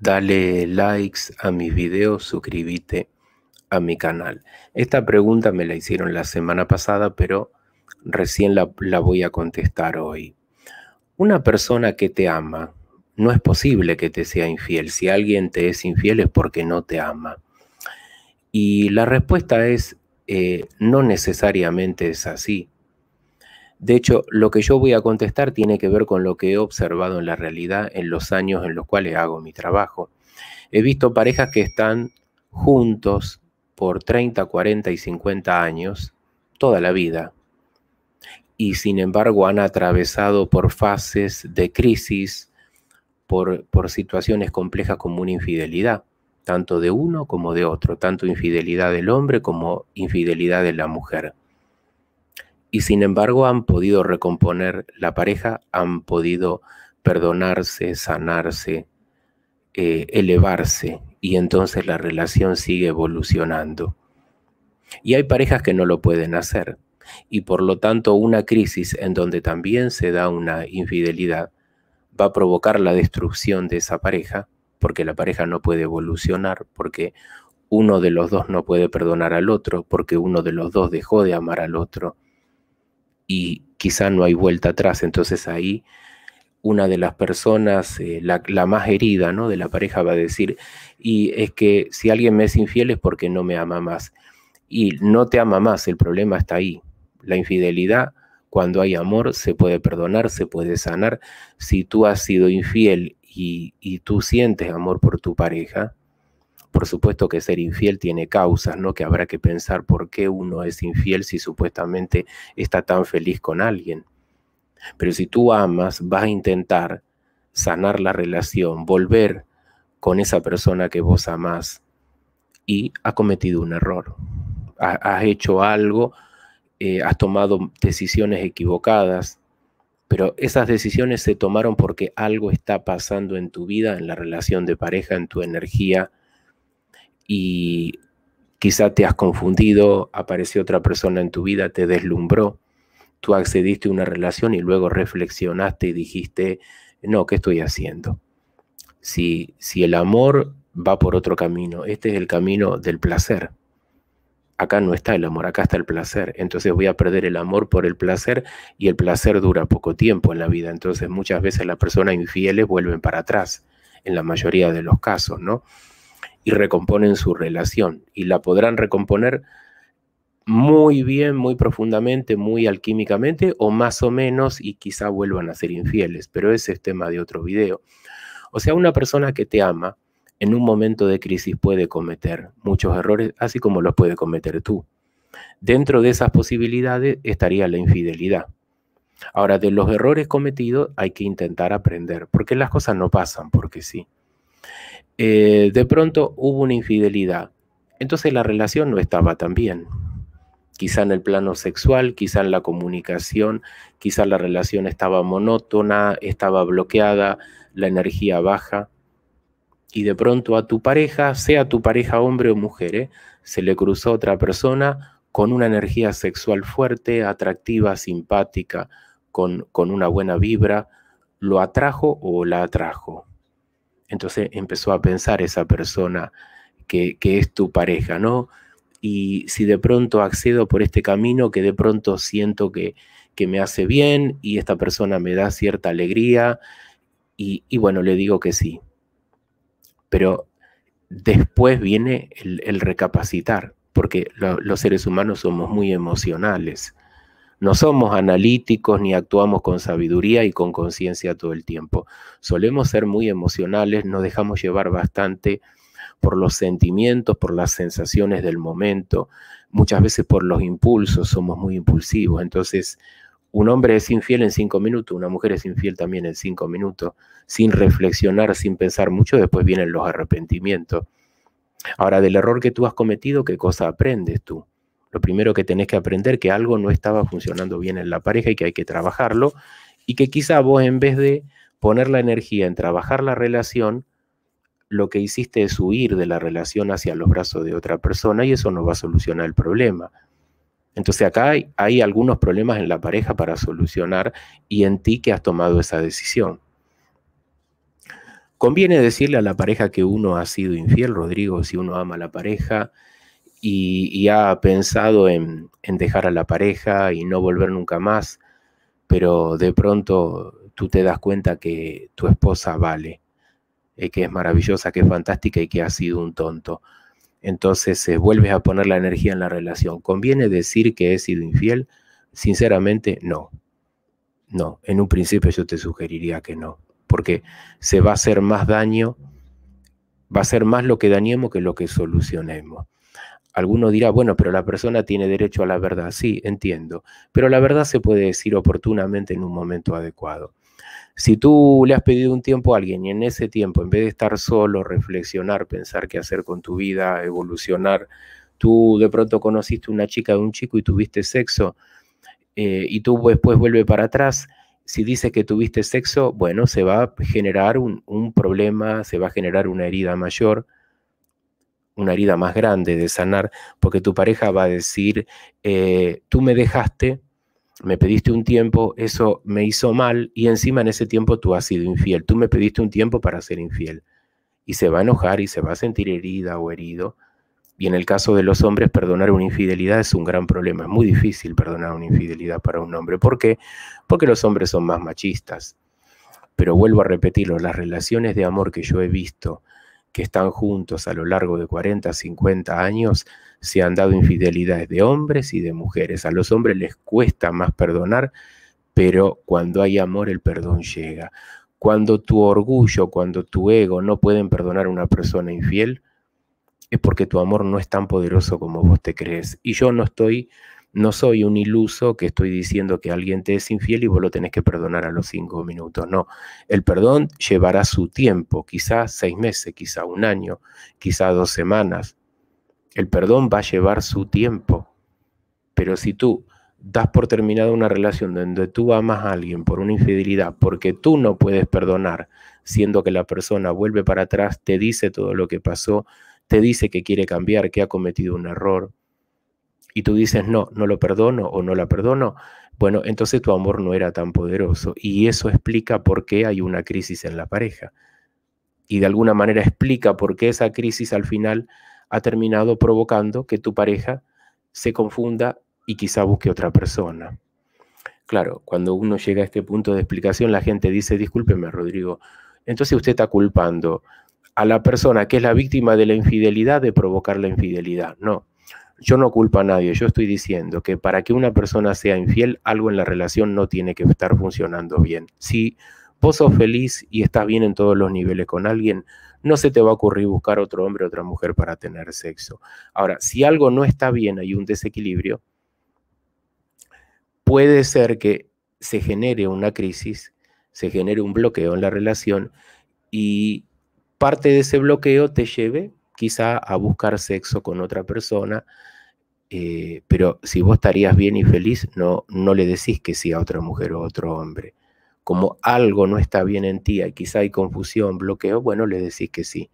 Dale likes a mis videos, suscríbete a mi canal. Esta pregunta me la hicieron la semana pasada, pero recién la, voy a contestar hoy. Una persona que te ama, no es posible que te sea infiel. Si alguien te es infiel es porque no te ama. Y la respuesta es, eh, no necesariamente es así. De hecho, lo que yo voy a contestar tiene que ver con lo que he observado en la realidad en los años en los cuales hago mi trabajo. He visto parejas que están juntos por 30, 40 y 50 años, toda la vida, y sin embargo han atravesado por fases de crisis, por, por, situaciones complejas como una infidelidad, tanto de uno como de otro, tanto infidelidad del hombre como infidelidad de la mujer y sin embargo han podido recomponer la pareja, han podido perdonarse, sanarse, eh, elevarse y entonces la relación sigue evolucionando. Y hay parejas que no lo pueden hacer y por lo tanto una crisis en donde también se da una infidelidad va a provocar la destrucción de esa pareja porque la pareja no puede evolucionar, porque uno de los dos no puede perdonar al otro, porque uno de los dos dejó de amar al otro, y quizá no hay vuelta atrás. Entonces ahí una de las personas, eh, la, más herida ¿no? de la pareja, va a decir, y es que si alguien me es infiel es porque no me ama más. Y no te ama más, el problema está ahí. La infidelidad, cuando hay amor, se puede perdonar, se puede sanar. Si tú has sido infiel y, y tú sientes amor por tu pareja, por supuesto que ser infiel tiene causas, ¿no? Que habrá que pensar por qué uno es infiel si supuestamente está tan feliz con alguien. Pero si tú amas, vas a intentar sanar la relación, volver con esa persona que vos amás y ha cometido un error. Has hecho algo, eh, has tomado decisiones equivocadas, pero esas decisiones se tomaron porque algo está pasando en tu vida, en la relación de pareja, en tu energía, y quizá te has confundido, apareció otra persona en tu vida, te deslumbró, tú accediste a una relación y luego reflexionaste y dijiste, no, ¿qué estoy haciendo? Si, si el amor va por otro camino, este es el camino del placer. Acá no está el amor, acá está el placer. Entonces voy a perder el amor por el placer y el placer dura poco tiempo en la vida. Entonces muchas veces las personas infieles vuelven para atrás, en la mayoría de los casos, ¿no? y recomponen su relación y la podrán recomponer muy bien, muy profundamente, muy alquímicamente o más o menos y quizá vuelvan a ser infieles, pero ese es tema de otro video. O sea, una persona que te ama en un momento de crisis puede cometer muchos errores, así como los puede cometer tú. Dentro de esas posibilidades estaría la infidelidad. Ahora, de los errores cometidos hay que intentar aprender, porque las cosas no pasan porque sí. Eh, de pronto hubo una infidelidad. Entonces la relación no estaba tan bien. Quizá en el plano sexual, quizá en la comunicación, quizá la relación estaba monótona, estaba bloqueada, la energía baja. Y de pronto a tu pareja, sea tu pareja hombre o mujer, eh, se le cruzó otra persona con una energía sexual fuerte, atractiva, simpática, con una buena vibra, lo atrajo o la atrajo entonces empezó a pensar esa persona que, es tu pareja, ¿no? Y si de pronto accedo por este camino que de pronto siento que, que me hace bien y esta persona me da cierta alegría y, bueno, le digo que sí. Pero después viene el, recapacitar, porque los seres humanos somos muy emocionales. No somos analíticos ni actuamos con sabiduría y con conciencia todo el tiempo. Solemos ser muy emocionales, nos dejamos llevar bastante por los sentimientos, por las sensaciones del momento, muchas veces por los impulsos, somos muy impulsivos. Entonces, un hombre es infiel en cinco minutos, una mujer es infiel también en cinco minutos, sin reflexionar, sin pensar mucho, después vienen los arrepentimientos. Ahora, del error que tú has cometido, ¿qué cosa aprendes tú? lo primero que tenés que aprender que algo no estaba funcionando bien en la pareja y que hay que trabajarlo y que quizá vos en vez de poner la energía en trabajar la relación, lo que hiciste es huir de la relación hacia los brazos de otra persona y eso no va a solucionar el problema. Entonces acá hay, hay algunos problemas en la pareja para solucionar y en ti que has tomado esa decisión. Conviene decirle a la pareja que uno ha sido infiel, Rodrigo, si uno ama a la pareja, y, ha pensado en, dejar a la pareja y no volver nunca más, pero de pronto tú te das cuenta que tu esposa vale, eh, que es maravillosa, que es fantástica y que ha sido un tonto. Entonces eh, vuelves a poner la energía en la relación. ¿Conviene decir que he sido infiel? Sinceramente, no. No, en un principio yo te sugeriría que no, porque se va a hacer más daño, va a ser más lo que dañemos que lo que solucionemos. Alguno dirá, bueno, pero la persona tiene derecho a la verdad. Sí, entiendo, pero la verdad se puede decir oportunamente en un momento adecuado. Si tú le has pedido un tiempo a alguien y en ese tiempo, en vez de estar solo, reflexionar, pensar qué hacer con tu vida, evolucionar, tú de pronto conociste una chica o un chico y tuviste sexo, eh, y tú después vuelve para atrás, si dices que tuviste sexo, bueno, se va a generar un problema, se va a generar una herida mayor, una herida más grande de sanar, porque tu pareja va a decir, eh, tú me dejaste, me pediste un tiempo, eso me hizo mal y encima en ese tiempo tú has sido infiel, tú me pediste un tiempo para ser infiel. Y se va a enojar y se va a sentir herida o herido. Y en el caso de los hombres, perdonar una infidelidad es un gran problema. Es muy difícil perdonar una infidelidad para un hombre. ¿Por qué? Porque los hombres son más machistas. Pero vuelvo a repetirlo, las relaciones de amor que yo he visto, que están juntos a lo largo de 40, 50 años, se han dado infidelidades de hombres y de mujeres. A los hombres les cuesta más perdonar, pero cuando hay amor el perdón llega. Cuando tu orgullo, cuando tu ego no pueden perdonar a una persona infiel, es porque tu amor no es tan poderoso como vos te crees. Y yo no estoy no soy un iluso que estoy diciendo que alguien te es infiel y vos lo tenés que perdonar a los cinco minutos. No, el perdón llevará su tiempo, quizás seis meses, quizá un año, quizá dos semanas. El perdón va a llevar su tiempo. Pero si tú das por terminada una relación donde tú amas a alguien por una infidelidad, porque tú no puedes perdonar, siendo que la persona vuelve para atrás, te dice todo lo que pasó, te dice que quiere cambiar, que ha cometido un error, y tú dices, no, no lo perdono o no la perdono, bueno, entonces tu amor no era tan poderoso y eso explica por qué hay una crisis en la pareja. Y de alguna manera explica por qué esa crisis al final ha terminado provocando que tu pareja se confunda y quizá busque otra persona. Claro, cuando uno llega a este punto de explicación, la gente dice, discúlpeme Rodrigo, entonces usted está culpando a la persona que es la víctima de la infidelidad de provocar la infidelidad. No, yo no culpo a nadie, yo estoy diciendo que para que una persona sea infiel, algo en la relación no tiene que estar funcionando bien. Si vos sos feliz y estás bien en todos los niveles con alguien, no se te va a ocurrir buscar otro hombre o otra mujer para tener sexo. Ahora, si algo no está bien, hay un desequilibrio, puede ser que se genere una crisis, se genere un bloqueo en la relación y parte de ese bloqueo te lleve quizá a buscar sexo con otra persona, eh, pero si vos estarías bien y feliz, no, no le decís que sí a otra mujer o otro hombre. Como algo no está bien en ti, y quizá hay confusión, bloqueo, bueno, le decís que sí.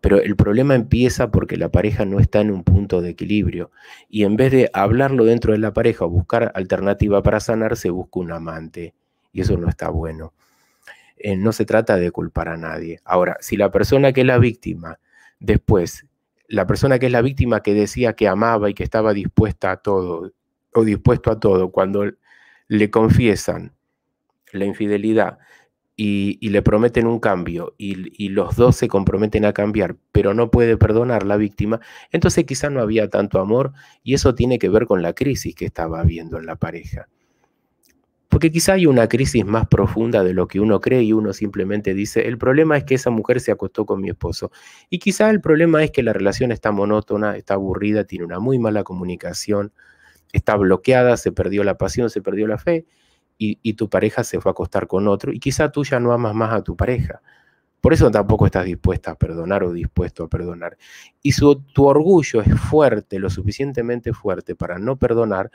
Pero el problema empieza porque la pareja no está en un punto de equilibrio y en vez de hablarlo dentro de la pareja o buscar alternativa para sanarse, busca un amante y eso no está bueno. Eh, no se trata de culpar a nadie. Ahora, si la persona que es la víctima, después, la persona que es la víctima que decía que amaba y que estaba dispuesta a todo, o dispuesto a todo, cuando le confiesan la infidelidad y, le prometen un cambio y, y, los dos se comprometen a cambiar, pero no puede perdonar la víctima, entonces quizá no había tanto amor y eso tiene que ver con la crisis que estaba habiendo en la pareja. Porque quizá hay una crisis más profunda de lo que uno cree y uno simplemente dice, el problema es que esa mujer se acostó con mi esposo. Y quizá el problema es que la relación está monótona, está aburrida, tiene una muy mala comunicación, está bloqueada, se perdió la pasión, se perdió la fe y, tu pareja se fue a acostar con otro y quizá tú ya no amas más a tu pareja. Por eso tampoco estás dispuesta a perdonar o dispuesto a perdonar. Y tu orgullo es fuerte, lo suficientemente fuerte para no perdonar,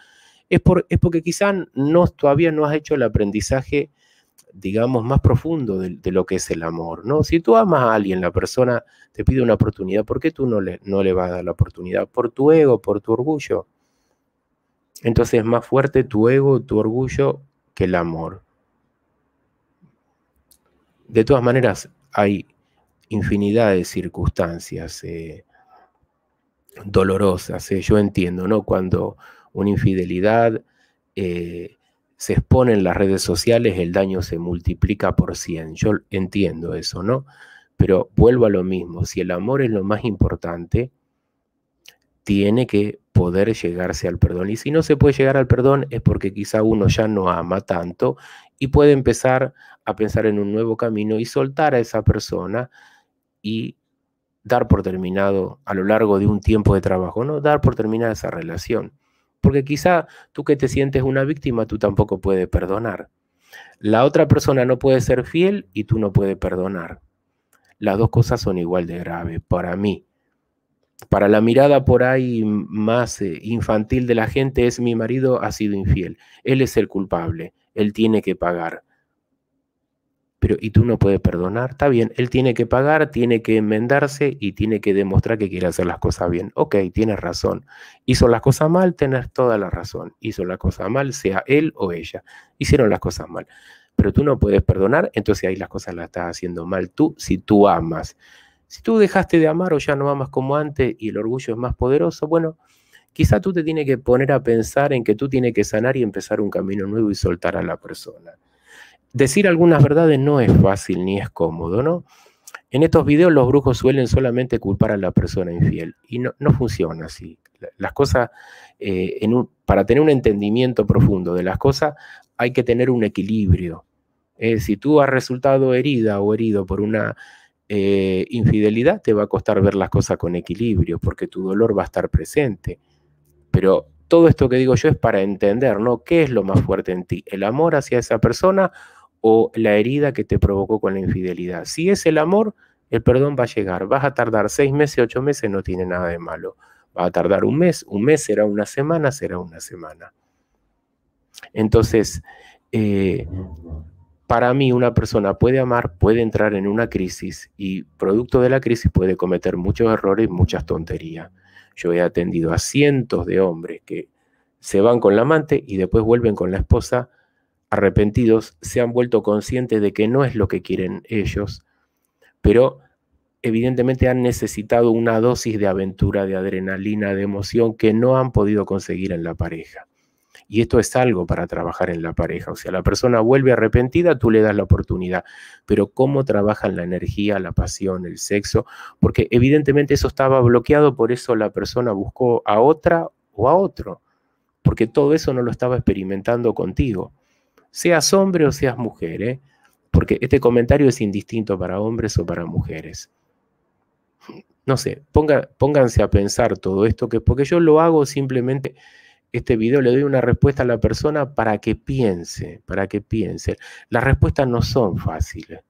es, porque quizás no, todavía no has hecho el aprendizaje, digamos, más profundo de, lo que es el amor, ¿no? Si tú amas a alguien, la persona te pide una oportunidad, ¿por qué tú no le, no le vas a dar la oportunidad? Por tu ego, por tu orgullo. Entonces es más fuerte tu ego, tu orgullo que el amor. De todas maneras, hay infinidad de circunstancias eh, dolorosas. Eh, yo entiendo, ¿no? Cuando una infidelidad, eh, se expone en las redes sociales, el daño se multiplica por 100. Yo entiendo eso, ¿no? Pero vuelvo a lo mismo, si el amor es lo más importante, tiene que poder llegarse al perdón. Y si no se puede llegar al perdón es porque quizá uno ya no ama tanto y puede empezar a pensar en un nuevo camino y soltar a esa persona y dar por terminado a lo largo de un tiempo de trabajo, ¿no? Dar por terminada esa relación. Porque quizá tú que te sientes una víctima, tú tampoco puedes perdonar. La otra persona no puede ser fiel y tú no puedes perdonar. Las dos cosas son igual de graves para mí. Para la mirada por ahí más eh, infantil de la gente es mi marido ha sido infiel, él es el culpable, él tiene que pagar pero y tú no puedes perdonar, está bien, él tiene que pagar, tiene que enmendarse y tiene que demostrar que quiere hacer las cosas bien. Ok, tienes razón. Hizo las cosas mal, tenés toda la razón. Hizo las cosas mal, sea él o ella. Hicieron las cosas mal. Pero tú no puedes perdonar, entonces ahí las cosas las estás haciendo mal tú si tú amas. Si tú dejaste de amar o ya no amas como antes y el orgullo es más poderoso, bueno, quizá tú te tienes que poner a pensar en que tú tienes que sanar y empezar un camino nuevo y soltar a la persona decir algunas verdades no es fácil ni es cómodo, ¿no? En estos videos los brujos suelen solamente culpar a la persona infiel y no, no funciona así. Las cosas, eh, para tener un entendimiento profundo de las cosas, hay que tener un equilibrio. si tú has resultado herida o herido por una eh, infidelidad, te va a costar ver las cosas con equilibrio, porque tu dolor va a estar presente. Pero todo esto que digo yo es para entender, ¿no? ¿Qué es lo más fuerte en ti? ¿El amor hacia esa persona o la herida que te provocó con la infidelidad. Si es el amor, el perdón va a llegar. Vas a tardar seis meses, ocho meses, no tiene nada de malo. Va a tardar un mes, un mes será una semana, será una semana. Entonces, eh, para mí una persona puede amar, puede entrar en una crisis y producto de la crisis puede cometer muchos errores y muchas tonterías. Yo he atendido a cientos de hombres que se van con la amante y después vuelven con la esposa arrepentidos se han vuelto conscientes de que no es lo que quieren ellos, pero evidentemente han necesitado una dosis de aventura, de adrenalina, de emoción que no han podido conseguir en la pareja. Y esto es algo para trabajar en la pareja. O sea, la persona vuelve arrepentida, tú le das la oportunidad. Pero cómo trabajan la energía, la pasión, el sexo, porque evidentemente eso estaba bloqueado, por eso la persona buscó a otra o a otro, porque todo eso no lo estaba experimentando contigo seas hombre o seas mujer, ¿eh? porque este comentario es indistinto para hombres o para mujeres. No sé, pónganse a pensar todo esto, que, porque yo lo hago simplemente, este video le doy una respuesta a la persona para que piense, para que piense. Las respuestas no son fáciles.